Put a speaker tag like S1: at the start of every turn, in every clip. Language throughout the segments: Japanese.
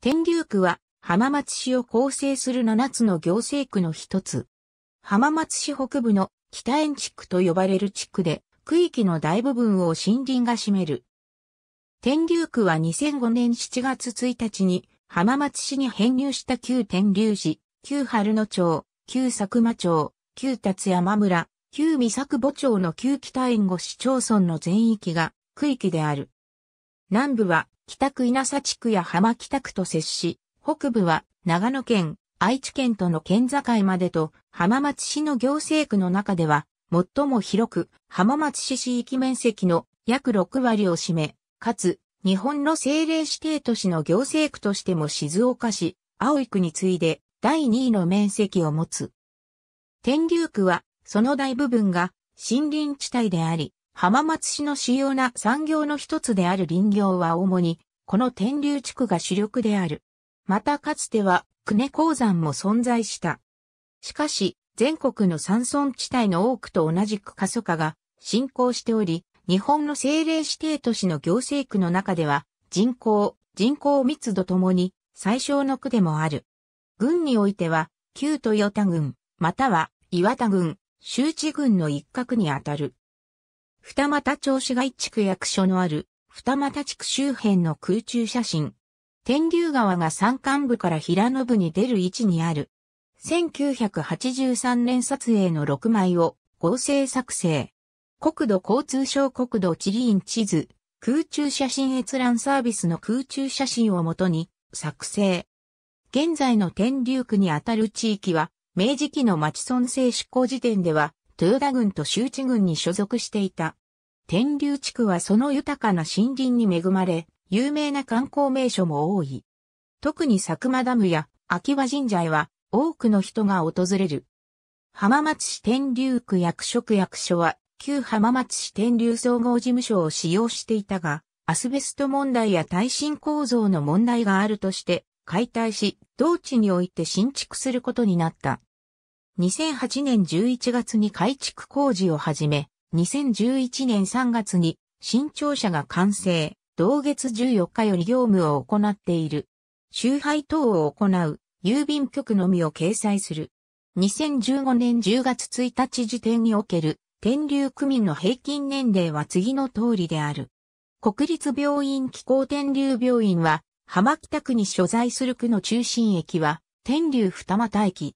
S1: 天竜区は浜松市を構成する7つの行政区の一つ。浜松市北部の北園地区と呼ばれる地区で、区域の大部分を森林が占める。天竜区は2005年7月1日に浜松市に編入した旧天竜市、旧春野町、旧佐久間町、旧達山村、旧三作母町の旧北園五市町村の全域が区域である。南部は北区稲佐地区や浜北区と接し、北部は長野県、愛知県との県境までと、浜松市の行政区の中では、最も広く、浜松市市域面積の約6割を占め、かつ、日本の政令指定都市の行政区としても静岡市、青井区に次いで第2位の面積を持つ。天竜区は、その大部分が森林地帯であり、浜松市の主要な産業の一つである林業は主に、この天竜地区が主力である。またかつては、久根鉱山も存在した。しかし、全国の山村地帯の多くと同じく過疎化が進行しており、日本の政令指定都市の行政区の中では、人口、人口密度ともに最小の区でもある。軍においては、旧豊田郡、または岩田郡、周知郡の一角にあたる。二俣町市街地区役所のある二俣地区周辺の空中写真。天竜川が山間部から平野部に出る位置にある。1983年撮影の6枚を合成作成。国土交通省国土地理院地図、空中写真閲覧サービスの空中写真をもとに作成。現在の天竜区にあたる地域は、明治期の町村制執行時点では、豊田郡と周知郡に所属していた。天竜地区はその豊かな森林に恵まれ、有名な観光名所も多い。特に佐久間ダムや秋葉神社へは多くの人が訪れる。浜松市天竜区役職役所は旧浜松市天竜総合事務所を使用していたが、アスベスト問題や耐震構造の問題があるとして解体し、同地において新築することになった。2008年11月に改築工事を始め、2011年3月に新庁舎が完成、同月14日より業務を行っている。集配等を行う郵便局のみを掲載する。2015年10月1日時点における天竜区民の平均年齢は次の通りである。国立病院機構天竜病院は浜北区に所在する区の中心駅は天竜二俣駅。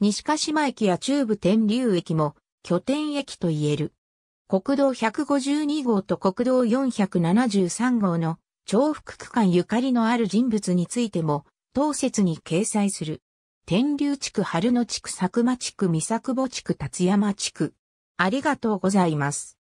S1: 西鹿島駅や中部天竜駅も拠点駅と言える。国道152号と国道473号の重複区間ゆかりのある人物についても、当説に掲載する。天竜地区春野地区佐久間地区三作母地区達山地区。ありがとうございます。